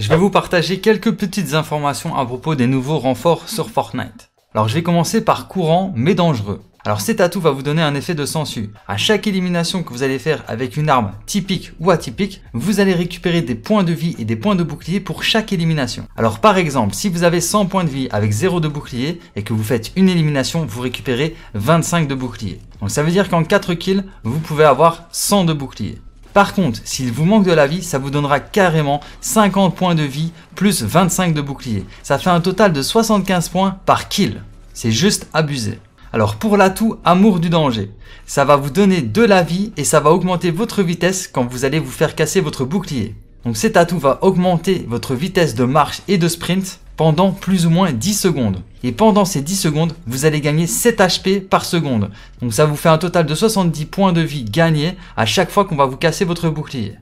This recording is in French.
Je vais vous partager quelques petites informations à propos des nouveaux renforts sur Fortnite. Alors je vais commencer par courant mais dangereux. Alors cet atout va vous donner un effet de sensu. À chaque élimination que vous allez faire avec une arme typique ou atypique, vous allez récupérer des points de vie et des points de bouclier pour chaque élimination. Alors par exemple, si vous avez 100 points de vie avec 0 de bouclier et que vous faites une élimination, vous récupérez 25 de bouclier. Donc ça veut dire qu'en 4 kills, vous pouvez avoir 100 de bouclier. Par contre, s'il vous manque de la vie, ça vous donnera carrément 50 points de vie plus 25 de bouclier. Ça fait un total de 75 points par kill. C'est juste abusé. Alors pour l'atout amour du danger, ça va vous donner de la vie et ça va augmenter votre vitesse quand vous allez vous faire casser votre bouclier. Donc cet atout va augmenter votre vitesse de marche et de sprint pendant plus ou moins 10 secondes. Et pendant ces 10 secondes, vous allez gagner 7 HP par seconde. Donc ça vous fait un total de 70 points de vie gagnés à chaque fois qu'on va vous casser votre bouclier.